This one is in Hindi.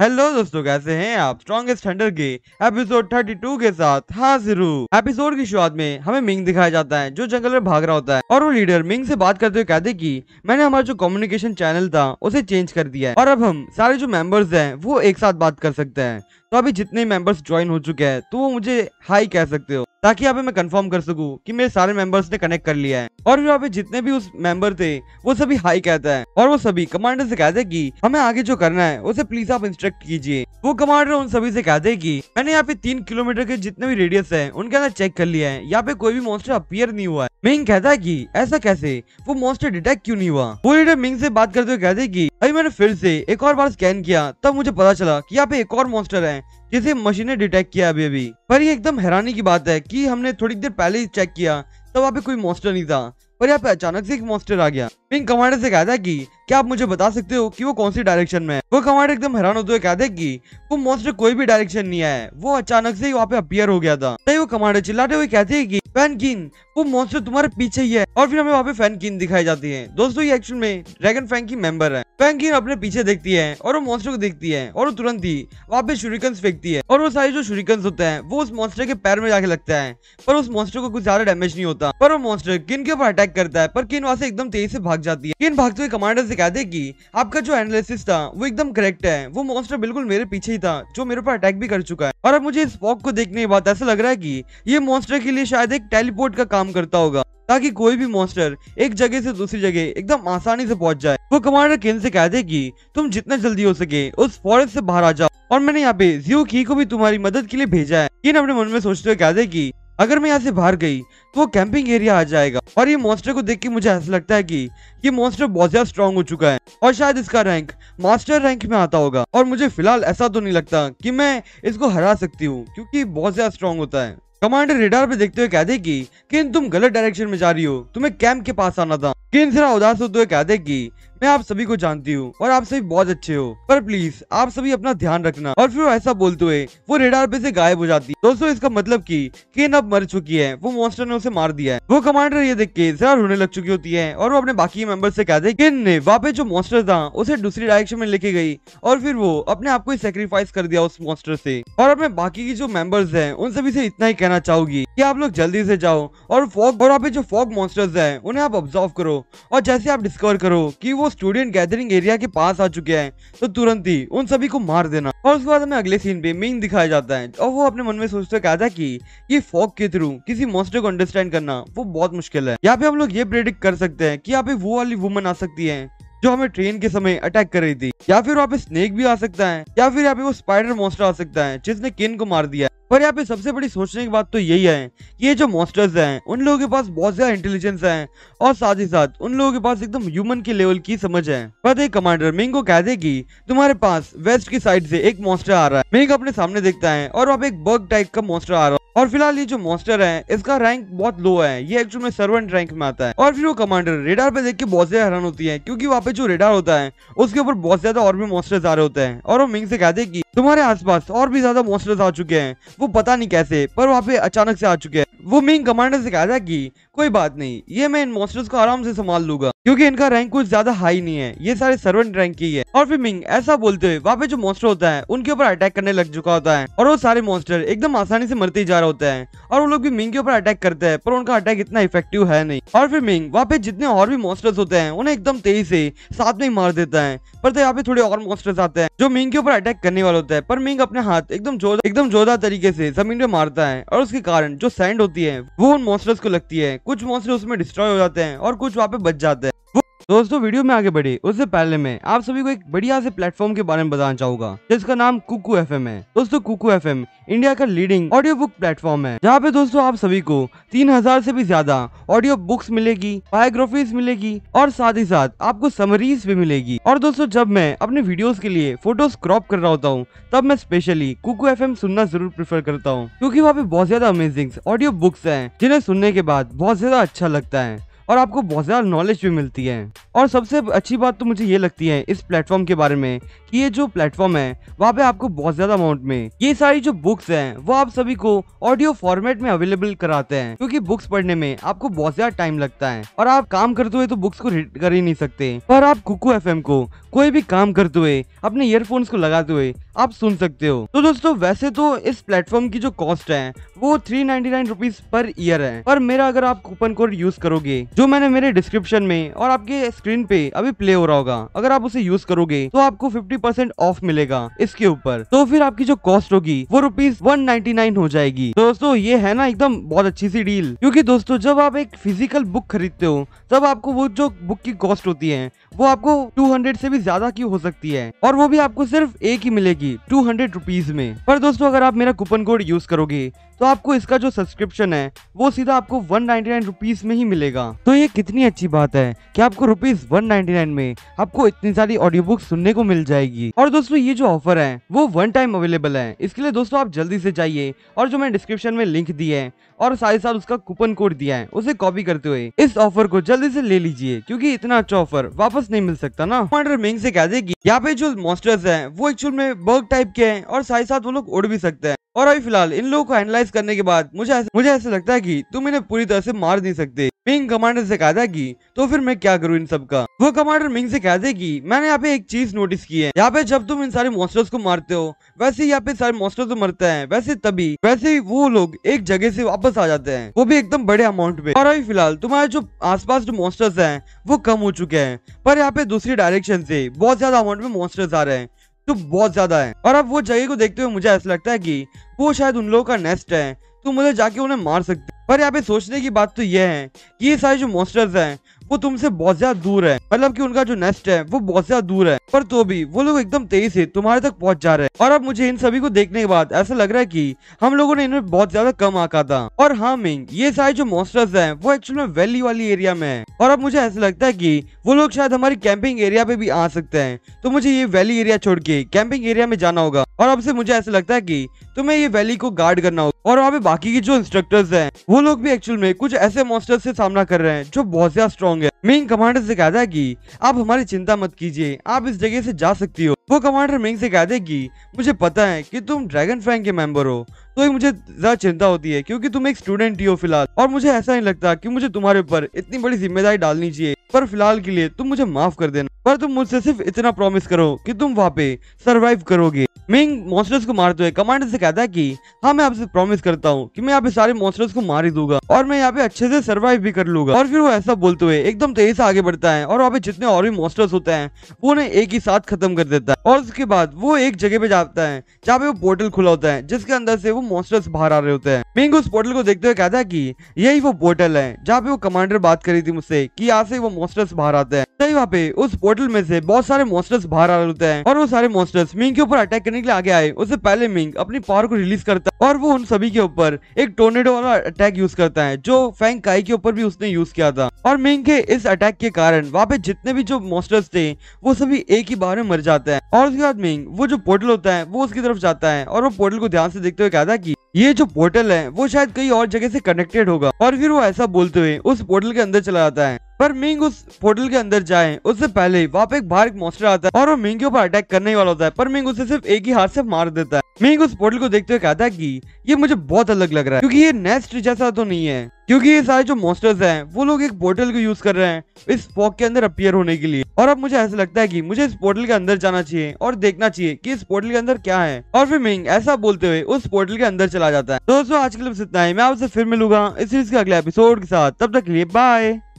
हेलो दोस्तों कैसे हैं आप स्ट्रॉन्गेस्ट हंडर के एपिसोड 32 के साथ हाजिर हूँ एपिसोड की शुरुआत में हमें मिंग दिखाया जाता है जो जंगल में भाग रहा होता है और वो लीडर मिंग से बात करते हुए कहते कि मैंने हमारा जो कम्युनिकेशन चैनल था उसे चेंज कर दिया है और अब हम सारे जो मेंबर्स हैं वो एक साथ बात कर सकते हैं तो अभी जितने मेंबर्स ज्वाइन हो चुके हैं तो वो मुझे हाई कह सकते हो ताकि यहाँ पे मैं कंफर्म कर सकूं कि मेरे सारे मेंबर्स ने कनेक्ट कर लिया है और यहाँ पे जितने भी उस मेंबर थे वो सभी हाई कहता है और वो सभी कमांडर से कहते हैं कि हमें आगे जो करना है उसे प्लीज आप इंस्ट्रक्ट कीजिए वो कमांडर उन सभी से कहते हैं कि मैंने यहाँ पे तीन किलोमीटर के जितने भी रेडियस है उनके अंदर चेक कर लिया है यहाँ पे कोई भी मॉन्स्टर अपियर नहीं हुआ है मिंग कहता है की ऐसा कैसे वो मॉन्स्टर डिटेक्ट क्यूँ नहीं हुआ वो लीडर मिंग से बात करते हुए कहते की अभी मैंने फिर से एक और बार स्कैन किया तब मुझे पता चला की यहाँ पे एक और मॉन्स्टर है जिसे ने डिटेक्ट किया अभी अभी पर ये एकदम हैरानी की बात है कि हमने थोड़ी देर पहले ही चेक किया तब वहाँ पे कोई मॉन्स्टर नहीं था पर यहाँ पे अचानक से एक मॉन्स्टर आ गया पिंक कमांडर से कहता है कि क्या आप मुझे बता सकते हो कि वो कौन सी डायरेक्शन में है वो कमांडर एकदम हैरान होते हुए कहते है कि वो मॉन्स्टर कोई भी डायरेक्शन नहीं आया है वो अचानक से ही वहाँ पे अपियर हो गया था तभी वो कमांडर चिल्लाते हुए कहते हैं कि फैनकिन वो मॉन्स्टर तुम्हारे पीछे ही है और फिर हमें वहाँ पे फैनकिन दिखाई जाती है दोस्तों ये एक्शन में ड्रैगन फैन की मेंबर है फैंकिन अपने पीछे देखती है और वो मॉन्स्टर को देखती है और वो तुरंत ही वहाँ पे शुरिकन्स फेंकती है और वो सारे जो शुरिकन्स होते हैं वो उस मॉन्स्टर के पैर में जाके लगता है पर उस मॉन्स्टर को कुछ ज्यादा डैमेज नहीं होता पर वो मॉन्स्टर किन के ऊपर अटैक करता है पर किन वहां से एकदम तेजी से भाग भाग जाती है लेकिन भागते हुए कमांडर से कहते कि आपका जो एनालिसिस था वो एकदम करेक्ट है वो मॉन्स्टर बिल्कुल मेरे पीछे ही था जो मेरे ऊपर अटैक भी कर चुका है और अब मुझे इस पॉक को देखने के बाद ऐसा लग रहा है की ये मॉन्स्टर के लिए शायद एक टेलीपोर्ट का काम करता होगा ताकि कोई भी मॉन्स्टर एक जगह से दूसरी जगह एकदम आसानी से पहुंच जाए वो कमांडर केन से कहते कि तुम जितना जल्दी हो सके उस फॉरेस्ट से बाहर आ जाओ और मैंने यहाँ पे जियो की को भी तुम्हारी मदद के लिए भेजा है किन अपने मन में सोचते हुए कहते कि अगर मैं यहाँ से बाहर गई तो वो कैंपिंग एरिया आ जाएगा और ये मॉन्स्टर को देख के मुझे ऐसा लगता है कि ये मॉन्स्टर बहुत ज्यादा स्ट्रॉन्ग हो चुका है और शायद इसका रैंक मास्टर रैंक में आता होगा और मुझे फिलहाल ऐसा तो नहीं लगता कि मैं इसको हरा सकती हूँ क्योंकि बहुत ज्यादा स्ट्रॉन्ग होता है कमांडर रेडार पे देखते हुए कह दे की किन तुम गलत डायरेक्शन में जा रही हो तुम्हें कैंप के पास आना था किन जरा उदास होते हुए कह दे की मैं आप सभी को जानती हूँ और आप सभी बहुत अच्छे हो पर प्लीज आप सभी अपना ध्यान रखना और फिर ऐसा बोलते हुए वो रेडार पे से गायब हो जाती है दोस्तों इसका मतलब की केन अब मर चुकी है वो मोस्टर ने उसे मार दिया है वो कमांडर ये देख के जरा रोने लग चुकी होती है और वो अपने बाकी मेंबर से कहते हैं ने वहाँ पे जो मोस्टर था उसे दूसरी डायरेक्शन में लेके गई और फिर वो अपने आप को सेक्रीफाइस कर दिया उस मोस्टर से और अपने बाकी की जो मेंबर्स हैं उन सभी से इतना ही कहना चाहूंगी कि आप लोग जल्दी से जाओ और फॉग और आप जो फॉग मॉन्स्टर्स हैं उन्हें आप ऑब्जर्व करो और जैसे आप डिस्कवर करो कि वो स्टूडेंट गैदरिंग एरिया के पास आ चुके हैं तो तुरंत ही उन सभी को मार देना और उसके बाद हमें अगले सीन पे मिंग दिखाया जाता है और वो अपने मन में सोचते कहता है कि ये फॉग के थ्रू किसी मॉन्स्टर को अंडरस्टैंड करना वो बहुत मुश्किल है यहाँ पे हम लोग ये प्रेडिक्ट कर सकते हैं कि यहाँ पे वो वाली वुमन आ सकती है जो हमें ट्रेन के समय अटैक कर रही थी या फिर वहाँ पे स्नेक भी आ सकता है या फिर यहाँ पे वो स्पाइडर मॉन्स्टर आ सकता है जिसने किन को मार दिया पर यहाँ पे सबसे बड़ी सोचने की बात तो यही है कि ये जो मॉन्स्टर्स हैं उन लोगों के पास बहुत ज्यादा इंटेलिजेंस है और साथ ही साथ उन लोगों के पास एकदम ह्यूमन के लेवल की समझ है पर एक कमांडर मिंग को कह दे की तुम्हारे पास वेस्ट की साइड से एक मॉन्स्टर आ रहा है मिंग अपने सामने देखता है और वहाँ पे एक बर्ग टाइप का मॉन्स्टर आ रहा है और फिलहाल ये जो मॉन्स्टर है इसका रैंक बहुत लो है ये एक्चुअल में सर्वेंट रैंक में आता है और फिर वो कमांडर रेडार पे देख के बहुत ज्यादा हैरान होती है क्योंकि वहाँ पे पे जो रेडार होता है उसके ऊपर बहुत ज्यादा और भी मॉस्टर्स आ रहे होते हैं और वो मिंग से कहते हैं कि तुम्हारे आसपास और भी ज्यादा मोस्टर्स आ चुके हैं वो पता नहीं कैसे पर वहाँ पे अचानक से आ चुके हैं वो मेन कमांडर से कहा था कि कोई बात नहीं ये मैं इन मोस्टर्स को आराम से संभाल लूंगा क्योंकि इनका रैंक कुछ ज्यादा हाई नहीं है ये सारे सर्वेंट रैंक की है और फिर मिंग ऐसा बोलते हुए वहाँ पे जो मॉन्स्टर होता है उनके ऊपर अटैक करने लग चुका होता है और वो सारे मॉन्स्टर एकदम आसानी से मरते जा रहे होते हैं और वो लोग भी मिंग के ऊपर अटैक करते हैं पर उनका अटैक इतना इफेक्टिव है नहीं और फिर मिंग वहाँ पे जितने और भी मॉन्स्टर्स होते हैं उन्हें एकदम तेजी से साथ में मार देता है पर तो यहाँ पे थोड़े और मॉन्स्टर्स आते हैं जो मिंग के ऊपर अटैक करने वाले होता है पर मिंग अपने हाथ एकदम जोधा एकदम जोधा तरीके से जमीन पे मारता है और उसके कारण जो सैंड होती है वो उन मॉन्स्टर्स को लगती है कुछ मॉन्स्टर उसमें डिस्ट्रॉय हो जाते हैं और कुछ वहाँ पे बच जाते हैं दोस्तों वीडियो में आगे बढ़े उससे पहले मैं आप सभी को एक बढ़िया से प्लेटफॉर्म के बारे में बताना चाहूंगा जिसका नाम कुकू एफ है दोस्तों कुकू एफ इंडिया का लीडिंग ऑडियो बुक प्लेटफॉर्म है जहाँ पे दोस्तों आप सभी को तीन हजार से भी ज्यादा ऑडियो बुक्स मिलेगी बायोग्राफीज मिलेगी और साथ ही साथ आपको समरीज भी मिलेगी और दोस्तों जब मैं अपने वीडियोस के लिए फोटोज क्रॉप कर रहा होता हूँ तब मैं स्पेशली कुकू एफ सुनना जरूर प्रेफर करता हूँ क्यूँकी वहाँ पे बहुत ज्यादा अमेजिंग ऑडियो बुक्स है जिन्हें सुनने के बाद बहुत ज्यादा अच्छा लगता है और आपको बहुत ज़्यादा नॉलेज भी मिलती है और सबसे अच्छी बात तो मुझे ये लगती है इस प्लेटफॉर्म के बारे में कि ये जो प्लेटफॉर्म है वहाँ पे आपको बहुत ज़्यादा अमाउंट में ये सारी जो बुक्स हैं वो आप सभी को ऑडियो फॉर्मेट में अवेलेबल कराते हैं क्योंकि बुक्स पढ़ने में आपको बहुत ज़्यादा टाइम लगता है और आप काम करते हुए तो बुक्स को रीड कर ही नहीं सकते पर आप कुकू एफ को कोई भी काम करते हुए अपने ईयरफोन्स को लगाते हुए आप सुन सकते हो तो दोस्तों वैसे तो इस प्लेटफॉर्म की जो कॉस्ट है वो थ्री नाइन्टी पर ईयर है पर मेरा अगर आप कूपन कोड यूज करोगे जो मैंने मेरे डिस्क्रिप्शन में और आपके स्क्रीन पे अभी प्ले हो रहा होगा अगर आप उसे यूज करोगे तो आपको 50% ऑफ मिलेगा इसके ऊपर तो फिर आपकी जो कॉस्ट होगी वो रुपीज वन हो जाएगी दोस्तों ये है ना एकदम बहुत अच्छी सी डील क्योंकि दोस्तों जब आप एक फिजिकल बुक खरीदते हो तब आपको वो जो बुक की कॉस्ट होती है वो आपको 200 से भी ज्यादा की हो सकती है और वो भी आपको सिर्फ एक ही मिलेगी टू हंड्रेड में पर दोस्तों अगर आप मेरा कूपन कोड यूज करोगे तो आपको इसका जो सब्सक्रिप्शन है वो सीधा आपको वन नाइनटी में ही मिलेगा तो ये कितनी अच्छी बात है कि आपको रुपीज वन में आपको इतनी सारी ऑडियो बुक सुनने को मिल जाएगी और दोस्तों ये जो ऑफर है वो वन टाइम अवेलेबल है इसके लिए दोस्तों आप जल्दी से जाइए और जो मैंने डिस्क्रिप्शन में लिंक दी है और साहिद साहब उसका कूपन कोड दिया है उसे कॉपी करते हुए इस ऑफर को जल्दी से ले लीजिए क्योंकि इतना अच्छा ऑफर वापस नहीं मिल सकता ना कमांडर मिंग से कह देगी यहाँ पे जो मॉन्स्टर्स हैं वो एक्चुअल में बर्ग टाइप के हैं और साथ साथ वो लोग उड़ भी सकते हैं और अभी फिलहाल इन लोगों को एनालाइज करने के बाद मुझे ऐसा, मुझे ऐसा लगता है की तुम इन्हें पूरी तरह से मार नहीं सकते मिंग कमांडर से कहता है कि तो फिर मैं क्या करूँ इन सब का वो कमांडर मिंग से कहते हैं कि मैंने यहाँ पे एक चीज नोटिस की है यहाँ पे जब तुम इन सारे मॉस्टर्स को मारते हो वैसे यहाँ पे सारे मॉस्टर तो मरते हैं वैसे तभी वैसे वो लोग एक जगह से वापस आ जाते हैं वो भी एकदम बड़े अमाउंट में और अभी फिलहाल तुम्हारे जो आस पास जो मॉस्टर्स है वो कम हो चुके हैं पर यहाँ पे दूसरी डायरेक्शन से बहुत ज्यादा अमाउंट में मॉस्टर्स आ रहे हैं तो बहुत ज्यादा है और अब वो जगह को देखते हुए मुझे ऐसा लगता है कि वो शायद उन लोगों का नेस्ट है तुम तो मुझे जाके उन्हें मार सकते पर यहाँ पे सोचने की बात तो यह है कि ये सारे जो मॉन्स्टर्स हैं वो तुमसे बहुत ज्यादा दूर है मतलब कि उनका जो नेस्ट है वो बहुत ज्यादा दूर है पर तो भी वो लोग एकदम तेज से तुम्हारे तक पहुंच जा रहे हैं और अब मुझे इन सभी को देखने के बाद ऐसा लग रहा है कि हम लोगों ने इनमें बहुत ज्यादा कम आका था और हाँ मिंग ये सारे जो मॉन्स्टर्स हैं वो एक्चुअली में वैली वाली एरिया में है और अब मुझे ऐसा लगता है की वो लोग शायद हमारी कैंपिंग एरिया पे भी आ सकते हैं तो मुझे ये वैली एरिया छोड़ के कैंपिंग एरिया में जाना होगा और अब से मुझे ऐसा लगता है की तुम्हें ये वैली को गार्ड करना होगा और वहाँ पे बाकी के जो इंस्ट्रक्टर्स हैं वो लोग भी एक्चुअल में कुछ ऐसे मॉन्स्टर्स से सामना कर रहे हैं जो बहुत ज्यादा स्ट्रॉन्ग होंगे मेन कमांडर से कहता है कि आप हमारी चिंता मत कीजिए आप इस जगह से जा सकती हो वो कमांडर मेंग से कहते हैं कि मुझे पता है कि तुम ड्रैगन फैंग के मेंबर हो तो ही मुझे ज्यादा चिंता होती है क्योंकि तुम एक स्टूडेंट ही हो फिलहाल और मुझे ऐसा नहीं लगता कि मुझे तुम्हारे ऊपर इतनी बड़ी जिम्मेदारी डालनी चाहिए पर फिलहाल के लिए तुम मुझे माफ कर देना पर तुम मुझसे सिर्फ इतना प्रॉमिस करो कि तुम वहाँ पे सरवाइव करोगे मिंग मॉन्स्टर्स को मारते हुए कमांडर से कहता है कि हाँ मैं आपसे प्रॉमिस करता हूँ कि मैं यहाँ पे सारे मॉन्स्टर्स को मार ही दूंगा और मैं यहाँ पे अच्छे से सर्वाइव भी कर लूंगा और फिर वो ऐसा बोलते हुए एकदम तेजी से आगे बढ़ता है और वहाँ पे जितने और भी मॉन्स्टर्स होते हैं वो उन्हें एक ही साथ खत्म कर देता है और उसके बाद वो एक जगह पे जाता है जहाँ पे वो पोर्टल खुला होता है जिसके अंदर से वो मॉन्स्टर्स बाहर आ रहे होते हैं मिंग उस पोर्टल को देखते हुए कहता है की यही वो पोर्टल है जहाँ पे वो कमांडर बात करी थी मुझसे की यहाँ से वो मॉन्स्टर्स बाहर आते हैं वहाँ पे उस पोर्टल में से बहुत सारे मॉन्स्टर्स बाहर आ रहे होते हैं और वो सारे मॉन्स्टर्स मिंग के ऊपर अटैक करने के लिए आगे आए उससे पहले मिंग अपनी पावर को रिलीज करता है और वो उन सभी के ऊपर एक टोर्नेडो वाला अटैक यूज करता है जो फैंग काई के ऊपर भी उसने यूज किया था और मिंग के इस अटैक के कारण वहाँ पे जितने भी जो मोस्टर्स थे वो सभी एक ही बार में मर जाते हैं और उसके बाद मिंग वो जो पोर्टल होता है वो उसकी तरफ जाता है और वो पोर्टल को ध्यान से देखते हुए कहता है की ये जो पोर्टल है वो शायद कई और जगह से कनेक्टेड होगा और फिर वो ऐसा बोलते हुए उस पोर्टल के अंदर चला जाता है पर मिंग उस पोर्टल के अंदर जाए उससे पहले वहाँ पे एक बाहर एक आता है और वो मिंग के ऊपर अटैक करने वाला होता है पर मिंग उसे सिर्फ एक ही हाथ से मार देता है मिंग उस पोर्टल को देखते हुए कहता है कि ये मुझे बहुत अलग लग रहा है क्योंकि ये नेस्ट जैसा तो नहीं है क्योंकि ये सारे जो मॉन्स्टर्स हैं वो लोग एक पोर्टल को यूज कर रहे हैं इस पॉक के अंदर अपियर होने के लिए और अब मुझे ऐसा लगता है कि मुझे इस पोर्टल के अंदर जाना चाहिए और देखना चाहिए कि इस पोर्टल के अंदर क्या है और फिर मिंग ऐसा बोलते हुए उस पोर्टल के अंदर चला जाता है दोस्तों आज के लिए इतना ही मैं आपसे फिर मिलूंगा इस सीरीज के अगले एपिसोड के साथ तब तक के लिए बाय